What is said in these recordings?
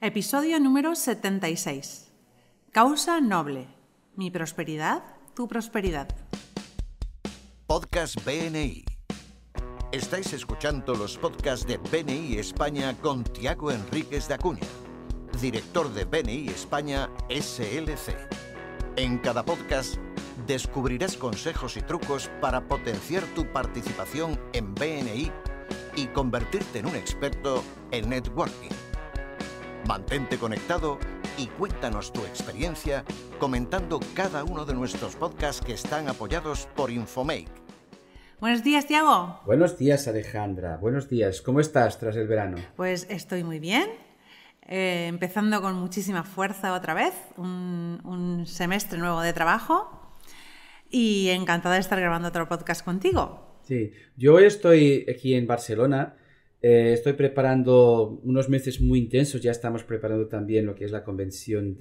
Episodio número 76. Causa noble. Mi prosperidad, tu prosperidad. Podcast BNI. Estáis escuchando los podcasts de BNI España con Tiago Enríquez de Acuña, director de BNI España SLC. En cada podcast descubrirás consejos y trucos para potenciar tu participación en BNI y convertirte en un experto en networking Mantente conectado y cuéntanos tu experiencia comentando cada uno de nuestros podcasts que están apoyados por Infomake. Buenos días, Tiago. Buenos días, Alejandra. Buenos días. ¿Cómo estás tras el verano? Pues estoy muy bien. Eh, empezando con muchísima fuerza otra vez, un, semestre nuevo de trabajo y encantada de estar grabando otro podcast contigo. Sí, yo hoy estoy aquí en Barcelona eh, estoy preparando unos meses muy intensos, ya estamos preparando también lo que es la convención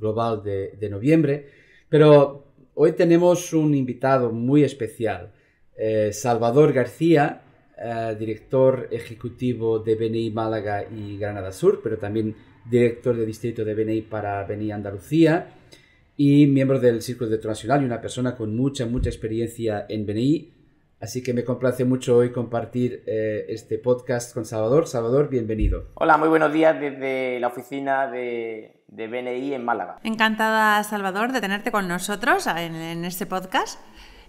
global de, noviembre, pero hoy tenemos un invitado muy especial, eh, Salvador García, eh, director ejecutivo de BNI Málaga y Granada Sur, pero también director de distrito de BNI para BNI Andalucía y miembro del Círculo de Nacional y una persona con mucha, mucha experiencia en BNI Así que me complace mucho hoy compartir eh, este podcast con Salvador. Salvador, bienvenido. Hola, muy buenos días desde la oficina de, BNI en Málaga. Encantada, Salvador, de tenerte con nosotros en, en este podcast.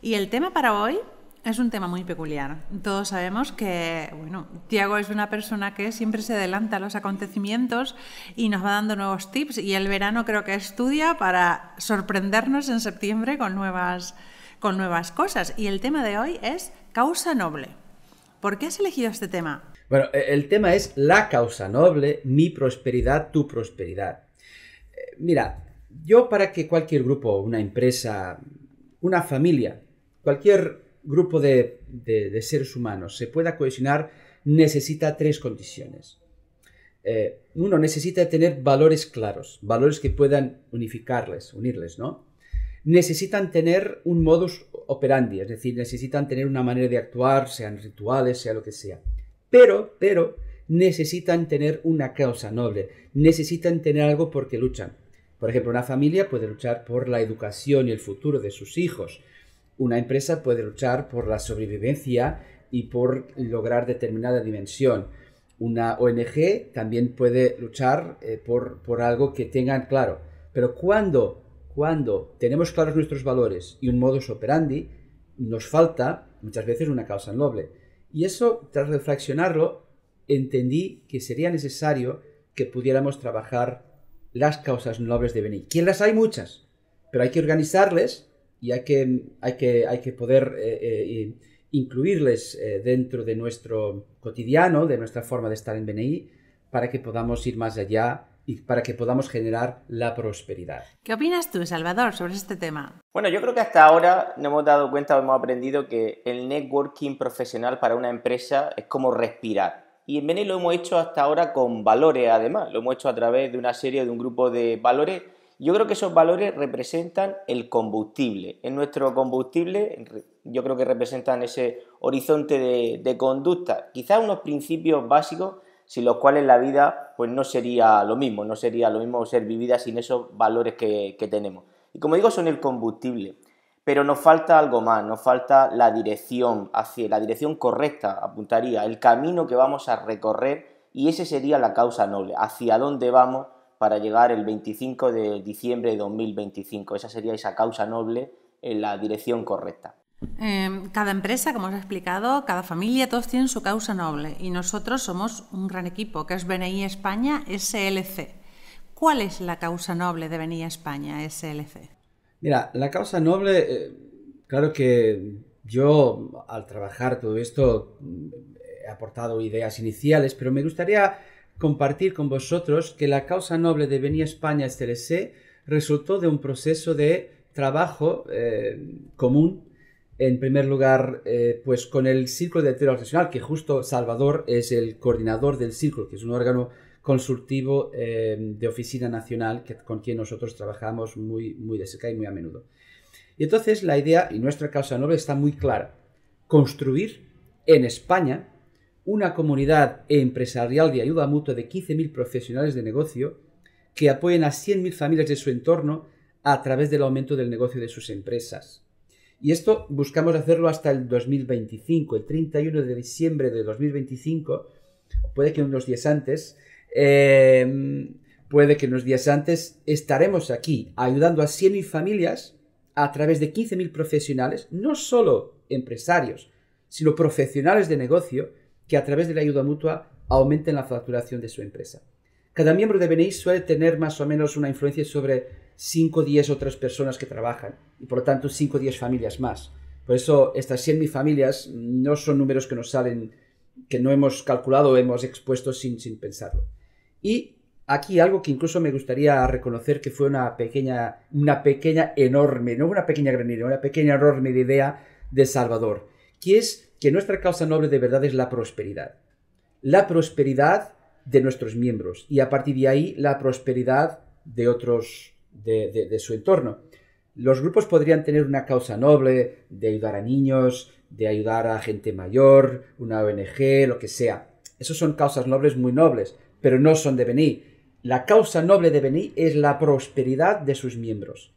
Y el tema para hoy es un tema muy peculiar. Todos sabemos que, bueno, Tiago es una persona que siempre se adelanta a los acontecimientos y nos va dando nuevos tips y el verano creo que estudia para sorprendernos en septiembre con nuevas con nuevas cosas. Y el tema de hoy es causa noble. ¿Por qué has elegido este tema? Bueno, e-, el tema es la causa noble, mi prosperidad, tu prosperidad. Eh, mira, yo para que cualquier grupo, una empresa, una familia, cualquier grupo de, seres humanos se pueda cohesionar, necesita tres condiciones. Eh, uno necesita tener valores claros, valores que puedan unificarles, unirles, ¿no? necesitan tener un modus operandi, es decir, necesitan tener una manera de actuar, sean rituales, sea lo que sea. Pero, pero, necesitan tener una causa noble, necesitan tener algo porque luchan. Por ejemplo, una familia puede luchar por la educación y el futuro de sus hijos. Una empresa puede luchar por la sobrevivencia y por lograr determinada dimensión. Una ONG también puede luchar eh, por, por algo que tengan claro. Pero cuando cuando tenemos claros nuestros valores y un modus operandi, nos falta muchas veces una causa noble. Y eso, tras reflexionarlo, entendí que sería necesario que pudiéramos trabajar las causas nobles de BNI, ¿Quién las hay? Muchas. Pero hay que organizarlas y hay que, hay que, hay que poder eh, eh, eh incluirles eh, dentro de nuestro cotidiano, de nuestra forma de estar en BNI, para que podamos ir más allá y para que podamos generar la prosperidad. ¿Qué opinas tú, Salvador, sobre este tema? Bueno, yo creo que hasta ahora nos hemos dado cuenta, hemos aprendido que el networking profesional para una empresa es como respirar. Y en Bene lo hemos hecho hasta ahora con valores, además. Lo hemos hecho a través de una serie, de un grupo de valores. Yo creo que esos valores representan el combustible. En nuestro combustible, yo creo que representan ese horizonte de, de conducta. Quizás unos principios básicos sin los cuales la vida pues no sería lo mismo, no sería lo mismo ser vivida sin esos valores que, tenemos. Y como digo, son el combustible, pero nos falta algo más, nos falta la dirección, hacia la dirección correcta, apuntaría, el camino que vamos a recorrer y esa sería la causa noble, hacia dónde vamos para llegar el 25 de diciembre de 2025. Esa sería esa causa noble en la dirección correcta. Em, cada empresa, como os he explicado, cada familia, todos tienen su causa noble y nosotros somos un gran equipo que es BNI España SLC. ¿Cuál es la causa noble de BNI España SLC? Mira, la causa noble, eh, claro que yo al trabajar todo esto he aportado ideas iniciales, pero me gustaría compartir con vosotros que la causa noble de BNI España SLC resultó de un proceso de trabajo eh, común en primer lugar, eh, pues con el Círculo de Terapia Nacional, que justo Salvador es el coordinador del Círculo, que es un órgano consultivo eh, de Oficina Nacional que, con quien nosotros trabajamos muy, muy de cerca y muy a menudo. Y entonces la idea y nuestra causa noble está muy clara. Construir en España una comunidad empresarial de ayuda mutua de 15.000 profesionales de negocio que apoyen a 100.000 familias de su entorno a través del aumento del negocio de sus empresas. Y esto buscamos hacerlo hasta el 2025, el 31 de diciembre de 2025, puede que unos días antes, eh, puede que unos días antes estaremos aquí ayudando a 100.000 familias a través de 15.000 profesionales, no solo empresarios, sino profesionales de negocio que a través de la ayuda mutua aumenten la facturación de su empresa. Cada miembro de BNI suele tener más o menos una influencia sobre 5 o 10 otras personas que trabajan y por lo tanto 5 o 10 familias más. Por eso estas mil familias no son números que nos salen, que no hemos calculado, hemos expuesto sin, sin pensarlo. Y aquí algo que incluso me gustaría reconocer que fue una pequeña, una pequeña enorme, no una pequeña gran idea, una pequeña enorme idea de Salvador, que es que nuestra causa noble de verdad es la prosperidad. La prosperidad de nuestros miembros y a partir de ahí la prosperidad de otros de, su entorno. Los grupos podrían tener una causa noble de ayudar a niños, de ayudar a gente mayor, una ONG, lo que sea. Esas son causas nobles muy nobles, pero no son de Bení. La causa noble de Bení es la prosperidad de sus miembros.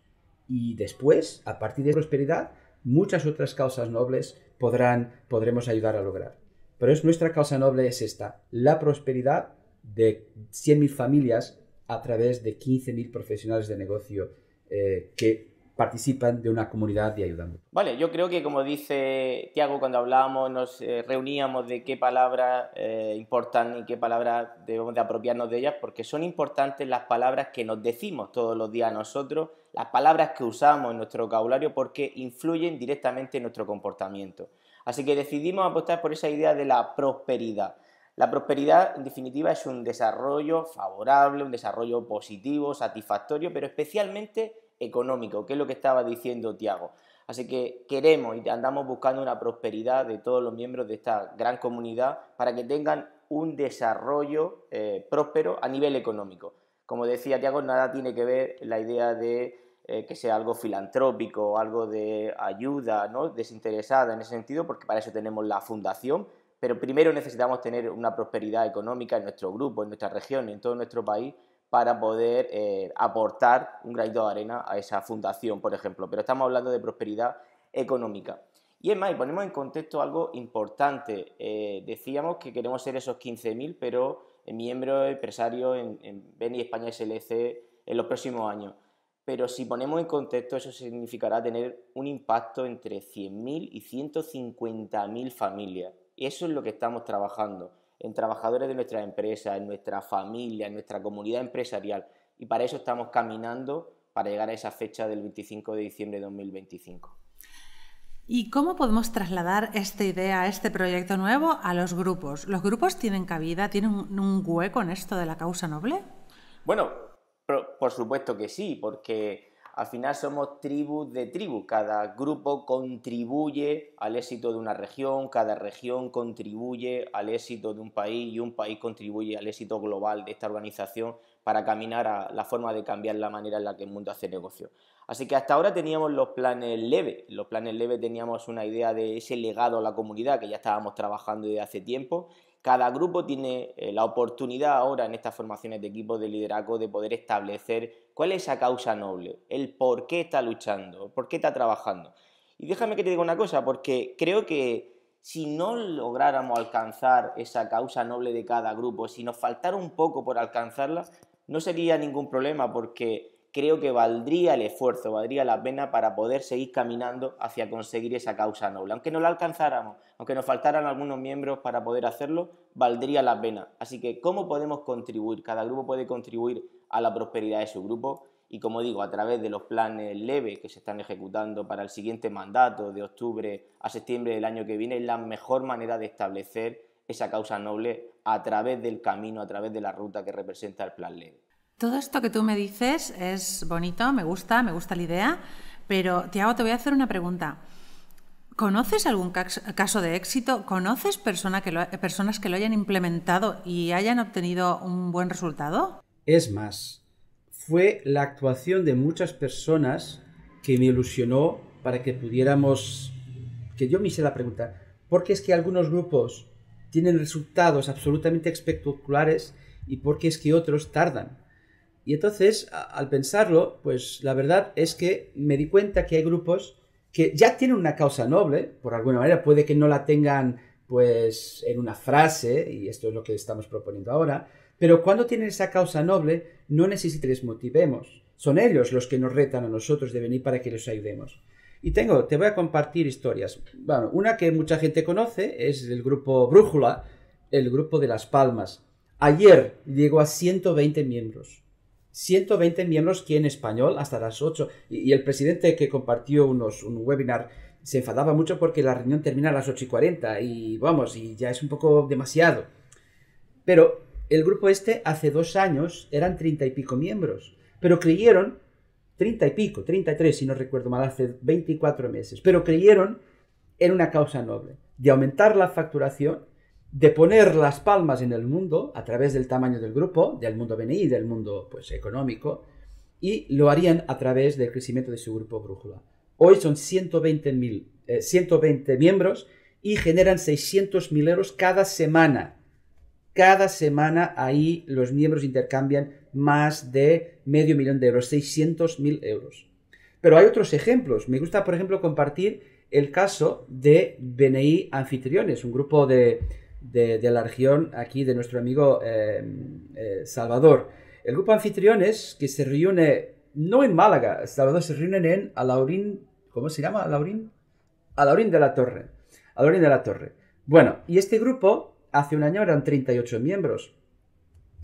Y después, a partir de prosperidad, muchas otras causas nobles podrán, podremos ayudar a lograr. Pero es nuestra causa noble es esta, la prosperidad de 100.000 familias a través de 15.000 profesionales de negocio eh, que participan de una comunidad de ayudando. Vale, yo creo que como dice Tiago cuando hablábamos, nos eh, reuníamos de qué palabras eh, importan y qué palabras debemos de apropiarnos de ellas, porque son importantes las palabras que nos decimos todos los días nosotros, las palabras que usamos en nuestro vocabulario, porque influyen directamente en nuestro comportamiento. Así que decidimos apostar por esa idea de la prosperidad. La prosperidad, en definitiva, es un desarrollo favorable, un desarrollo positivo, satisfactorio, pero especialmente económico, que es lo que estaba diciendo Tiago. Así que queremos y andamos buscando una prosperidad de todos los miembros de esta gran comunidad para que tengan un desarrollo eh, próspero a nivel económico. Como decía Tiago, nada tiene que ver la idea de eh, que sea algo filantrópico, algo de ayuda ¿no? desinteresada en ese sentido, porque para eso tenemos la fundación, pero primero necesitamos tener una prosperidad económica en nuestro grupo, en nuestra región, en todo nuestro país, para poder eh, aportar un granito de arena a esa fundación, por ejemplo. Pero estamos hablando de prosperidad económica. Y es más, ponemos en contexto algo importante. Eh, decíamos que queremos ser esos 15.000, pero eh, miembros empresarios en, en Beni España SLC en los próximos años. Pero si ponemos en contexto, eso significará tener un impacto entre 100.000 y 150.000 familias. Eso es lo que estamos trabajando, en trabajadores de nuestra empresa, en nuestra familia, en nuestra comunidad empresarial. Y para eso estamos caminando para llegar a esa fecha del 25 de diciembre de 2025. ¿Y cómo podemos trasladar esta idea, este proyecto nuevo a los grupos? ¿Los grupos tienen cabida, tienen un hueco en esto de la causa noble? Bueno, por, supuesto que sí, porque al final somos tribus de tribu. cada grupo contribuye al éxito de una región, cada región contribuye al éxito de un país y un país contribuye al éxito global de esta organización para caminar a la forma de cambiar la manera en la que el mundo hace negocio. Así que hasta ahora teníamos los planes leves, los planes leves teníamos una idea de ese legado a la comunidad que ya estábamos trabajando desde hace tiempo cada grupo tiene eh, la oportunidad ahora en estas formaciones de equipos de liderazgo de poder establecer cuál es esa causa noble, el por qué está luchando, por qué está trabajando. Y déjame que te diga una cosa, porque creo que si no lográramos alcanzar esa causa noble de cada grupo, si nos faltara un poco por alcanzarla, no sería ningún problema, porque creo que valdría el esfuerzo, valdría la pena para poder seguir caminando hacia conseguir esa causa noble. Aunque no la alcanzáramos, aunque nos faltaran algunos miembros para poder hacerlo, valdría la pena. Así que, ¿cómo podemos contribuir? Cada grupo puede contribuir a la prosperidad de su grupo y como digo, a través de los planes leves que se están ejecutando para el siguiente mandato, de octubre a septiembre del año que viene, es la mejor manera de establecer esa causa noble a través del camino, a través de la ruta que representa el plan leve. Todo esto que tú me dices es bonito, me gusta, me gusta la idea, pero Tiago, te voy a hacer una pregunta. ¿Conoces algún caso de éxito? ¿Conoces que personas que lo hayan implementado y hayan obtenido un buen resultado? Es más, fue la actuación de muchas personas que me ilusionó para que pudiéramos, que yo me hice la pregunta, porque es que algunos grupos tienen resultados absolutamente espectaculares y por qué es que otros tardan. Y entonces, al pensarlo, pues la verdad es que me di cuenta que hay grupos que ya tienen una causa noble, por alguna manera, puede que no la tengan pues en una frase, y esto es lo que estamos proponiendo ahora, pero cuando tienen esa causa noble, no necesitan les motivemos. Son ellos los que nos retan a nosotros de venir para que les ayudemos. Y tengo, te voy a compartir historias. Bueno, una que mucha gente conoce es el grupo Brújula, el grupo de Las Palmas. Ayer llegó a 120 miembros. 120 miembros que en español hasta las 8. Y, el presidente que compartió unos, un webinar se enfadaba mucho porque la reunión termina a las 8 y 40 y vamos, y ya es un poco demasiado. Pero el grupo este hace dos años eran 30 y pico miembros, pero creyeron, 30 y pico, 33 si no recuerdo mal, hace 24 meses, pero creyeron en una causa noble, de aumentar la facturación de poner las palmas en el mundo a través del tamaño del grupo, del mundo BNI, del mundo pues, económico, y lo harían a través del crecimiento de su grupo brújula. Hoy son 120, 120 eh, miembros y generan 600.000 euros cada semana. Cada semana ahí los miembros intercambian más de medio millón de euros, 600.000 euros. Pero hay otros ejemplos. Me gusta, por ejemplo, compartir el caso de BNI Anfitriones, un grupo de, de, la región aquí de nuestro amigo eh, eh, Salvador. El grupo Anfitriones que se reúne no en Málaga, Salvador, se reúnen en Alaurín, ¿cómo se llama? Alaurín. Alaurín de la Torre. Alaurín de la Torre. Bueno, y este grupo hace un año eran 38 miembros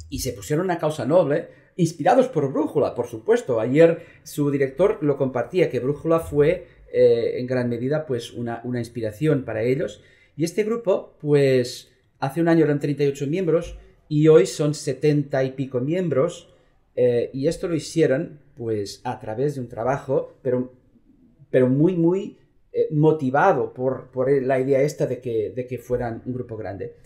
y se pusieron una causa noble, inspirados por Brújula, por supuesto. Ayer su director lo compartía, que Brújula fue eh, en gran medida pues una, una, inspiración para ellos. Y este grupo pues Hace un año eran 38 miembros y hoy son 70 y pico miembros. Eh, y esto lo hicieron pues a través de un trabajo, pero, pero muy, muy eh, motivado por, la idea esta de que, de que fueran un grupo grande.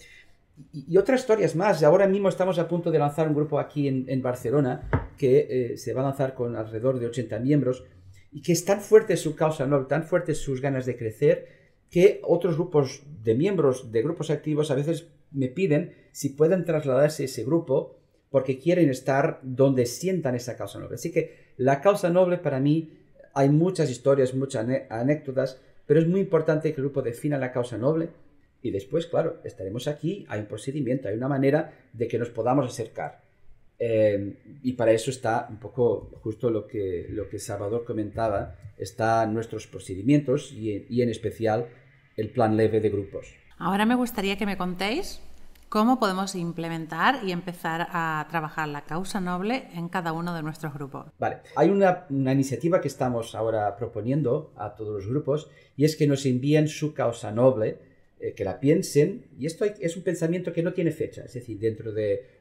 Y, otras historias más. Ahora mismo estamos a punto de lanzar un grupo aquí en, Barcelona que eh, se va a lanzar con alrededor de 80 miembros y que es tan fuerte su causa, ¿no? tan fuertes sus ganas de crecer que otros grupos de miembros de grupos activos a veces me piden si pueden trasladarse a ese grupo porque quieren estar donde sientan esa causa noble. Así que la causa noble para mí hay muchas historias, muchas anécdotas, pero es muy importante que el grupo defina la causa noble y después, claro, estaremos aquí, hay un procedimiento, hay una manera de que nos podamos acercar. Eh, y para eso está un poco justo lo que, lo que Salvador comentaba, están nuestros procedimientos y, y en especial el plan leve de grupos. Ahora me gustaría que me contéis cómo podemos implementar y empezar a trabajar la causa noble en cada uno de nuestros grupos. Vale, hay una, iniciativa que estamos ahora proponiendo a todos los grupos y es que nos envíen su causa noble, eh, que la piensen, y esto es un pensamiento que no tiene fecha, es decir, dentro de...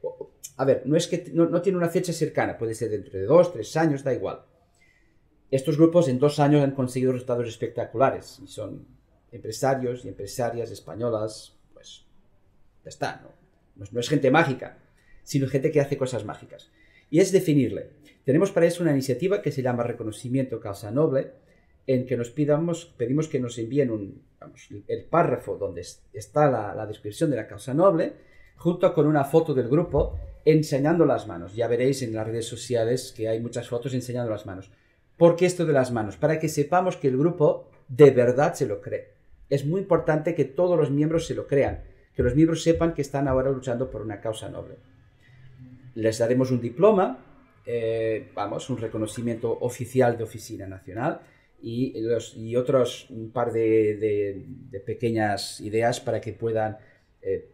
A ver, no es que no, no tiene una fecha cercana, puede ser dentro de dos, tres años, da igual. Estos grupos en dos años han conseguido resultados espectaculares y son empresarios y empresarias españolas, pues ya está, ¿no? es gente mágica, sino gente que hace cosas mágicas. Y es definirle. Tenemos para eso una iniciativa que se llama Reconocimiento Causa Noble, en que nos pidamos, pedimos que nos envíen el párrafo donde está la, descripción de la causa noble, junto con una foto del grupo enseñando las manos. Ya veréis en las redes sociales que hay muchas fotos enseñando las manos. ¿Por qué esto de las manos? Para que sepamos que el grupo de verdad se lo cree es muy importante que todos los miembros se lo crean, que los miembros sepan que están ahora luchando por una causa noble. Les daremos un diploma, eh, vamos, un reconocimiento oficial de Oficina Nacional y, los, y otros un par de, pequeñas ideas para que puedan eh,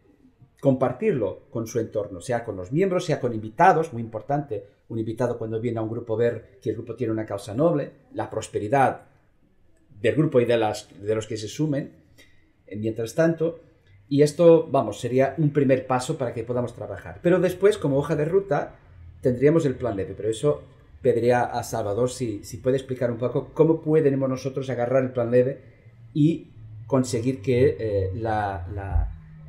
compartirlo con su entorno, sea con los miembros, sea con invitados, muy importante, un invitado cuando viene a un grupo ver que el grupo tiene una causa noble, la prosperidad del grupo y de, las, de los que se sumen, eh, mientras tanto, y esto, vamos, sería un primer paso para que podamos trabajar. Pero después, como hoja de ruta, tendríamos el plan leve, pero eso pediría a Salvador si, si puede explicar un poco cómo podemos nosotros agarrar el plan leve y conseguir que eh,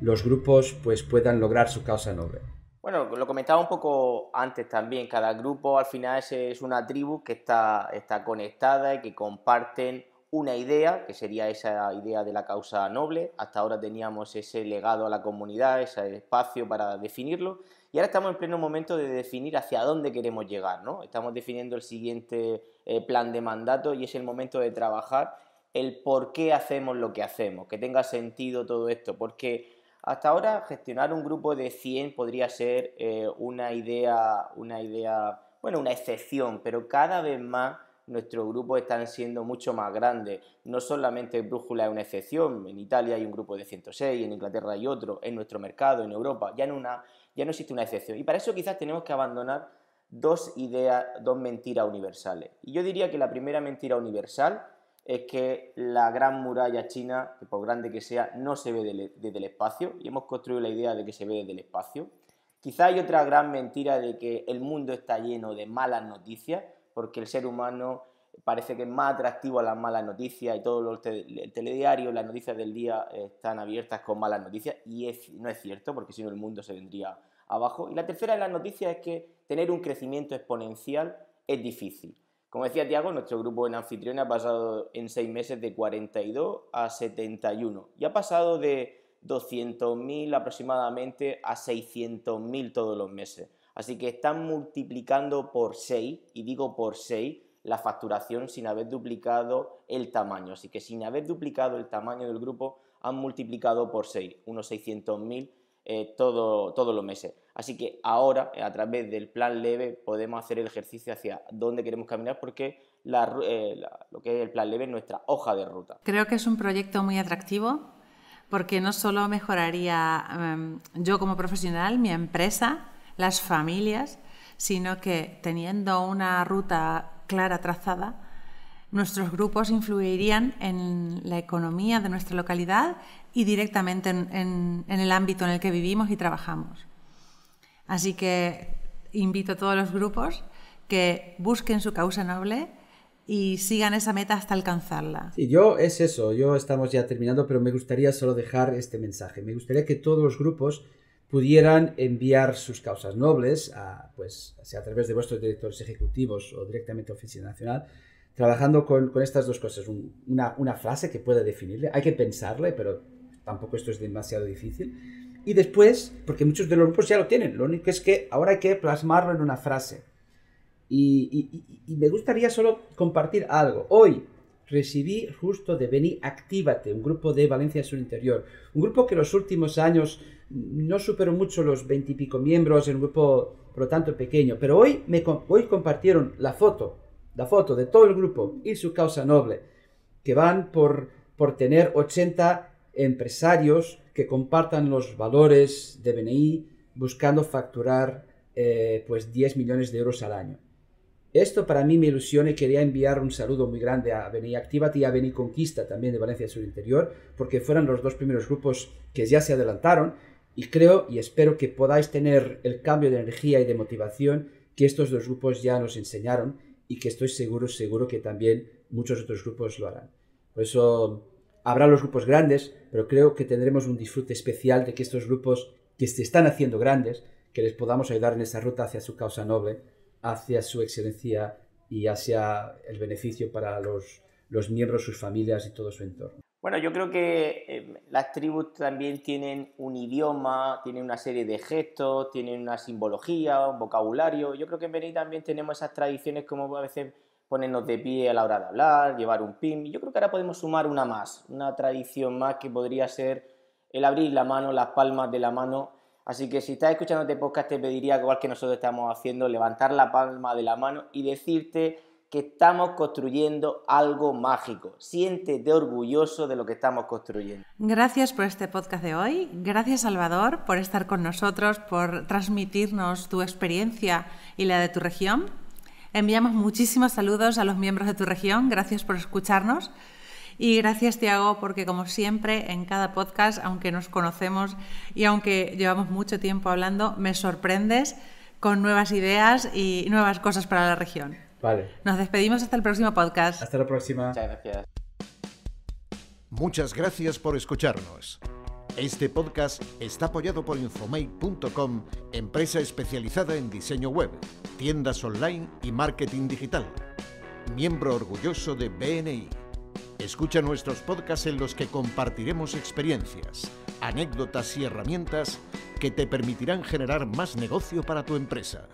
los grupos pues, puedan lograr su causa noble. Bueno, lo comentaba un poco antes también, cada grupo al final es una tribu que está, está conectada y que comparten una idea, que sería esa idea de la causa noble. Hasta ahora teníamos ese legado a la comunidad, ese espacio para definirlo. Y ahora estamos en pleno momento de definir hacia dónde queremos llegar. ¿no? Estamos definiendo el siguiente eh, plan de mandato y es el momento de trabajar el por qué hacemos lo que hacemos, que tenga sentido todo esto. Porque hasta ahora gestionar un grupo de 100 podría ser eh, una idea, una idea, bueno, una excepción, pero cada vez más nuestros grupos están siendo mucho más grandes. No solamente Brújula es una excepción, en Italia hay un grupo de 106, en Inglaterra hay otro, en nuestro mercado, en Europa, ya, no existe una excepción. Y para eso quizás tenemos que abandonar dos ideas, dos mentiras universales. Y yo diría que la primera mentira universal es que la gran muralla china, por grande que sea, no se ve e, desde el espacio, y hemos construido la idea de que se ve desde el espacio. Quizá hay otra gran mentira de que el mundo está lleno de malas noticias, porque el ser humano parece que es más atractivo a las malas noticias y todo el telediario, las noticias del día eh, están abiertas con malas noticias y es, no es cierto porque si no el mundo se vendría abajo. Y la tercera de las noticias es que tener un crecimiento exponencial es difícil. Como decía Tiago, nuestro grupo en anfitriona ha pasado en seis meses de 42 a 71 y ha pasado de 200.000 aproximadamente a 600.000 todos los meses. Así que están multiplicando por 6, y digo por 6, la facturación sin haber duplicado el tamaño. Así que sin haber duplicado el tamaño del grupo, han multiplicado por 6, unos 600.000 eh, todos los meses. Así que ahora, a través del plan leve, podemos hacer el ejercicio hacia dónde queremos caminar porque eh, lo que es el plan leve es nuestra hoja de ruta. Creo que es un proyecto muy atractivo porque no solo mejoraría em, yo como profesional, mi empresa, las familias, sino que teniendo una ruta clara trazada, nuestros grupos influirían en la economía de nuestra localidad y directamente en, el ámbito en el que vivimos y trabajamos. Así que invito a todos los grupos que busquen su causa noble y sigan esa meta hasta alcanzarla. Y yo es eso, yo estamos ya terminando, pero me gustaría solo dejar este mensaje. Me gustaría que todos los grupos pudieran enviar sus causas nobles, pues, sea a través de vuestros directores ejecutivos o directamente a Oficina Nacional, trabajando con, estas dos cosas. una, frase que pueda definirle, hay que pensarle, pero tampoco esto es demasiado difícil. Y después, porque muchos de los grupos ya lo tienen, lo único es que ahora hay que plasmarlo en una frase. y me gustaría solo compartir algo. Hoy, recibí justo de Beni Actívate, un grupo de Valencia Sur Interior, un grupo que en los últimos años mm, no superó mucho los veintipico miembros, un grupo por lo tanto pequeño, pero hoy, me, hoy compartieron la foto, la foto de todo el grupo y su causa noble, que van por, por tener 80 empresarios que compartan los valores de BNI buscando facturar eh, pues 10 millones de euros al año. Esto para mí me ilusiona y quería enviar un saludo muy grande a Beni Activate y a Beni Conquista también de Valencia Sur Interior, porque fueron los dos primeros grupos que ya se adelantaron y creo y espero que podáis tener el cambio de energía y de motivación que estos dos grupos ya nos enseñaron y que estoy seguro, seguro que también muchos otros grupos lo harán. Por eso habrá los grupos grandes, pero creo que tendremos un disfrute especial de que estos grupos que se están haciendo grandes, que les podamos ayudar en esa ruta hacia su causa noble hacia su excelencia y hacia el beneficio para los, miembros, sus familias y todo su entorno. Bueno, yo creo que eh, las tribus también tienen un idioma, tienen una serie de gestos, tienen una simbología, un vocabulario. Yo creo que en Benítez también tenemos esas tradiciones como a veces ponernos de pie a la hora de hablar, llevar un pin. Yo creo que ahora podemos sumar una más, una tradición más que podría ser el abrir la mano, las palmas de la mano Así que si estás escuchando este podcast, te pediría, igual que nosotros estamos haciendo, levantar la palma de la mano y decirte que estamos construyendo algo mágico. Siéntete orgulloso de lo que estamos construyendo. Gracias por este podcast de hoy. Gracias Salvador por estar con nosotros, por transmitirnos tu experiencia y la de tu región. Enviamos muchísimos saludos a los miembros de tu región. Gracias por escucharnos. Y gracias, Tiago, porque como siempre, en cada podcast, aunque nos conocemos y aunque llevamos mucho tiempo hablando, me sorprendes con nuevas ideas y nuevas cosas para la región. Vale. Nos despedimos hasta el próximo podcast. Hasta la próxima. Muchas gracias. Muchas gracias por escucharnos. Este podcast está apoyado por Infomate.com, empresa especializada en diseño web, tiendas online y marketing digital. Miembro orgulloso de BNI. Escucha nuestros podcasts en los que compartiremos experiencias, anécdotas y herramientas que te permitirán generar más negocio para tu empresa.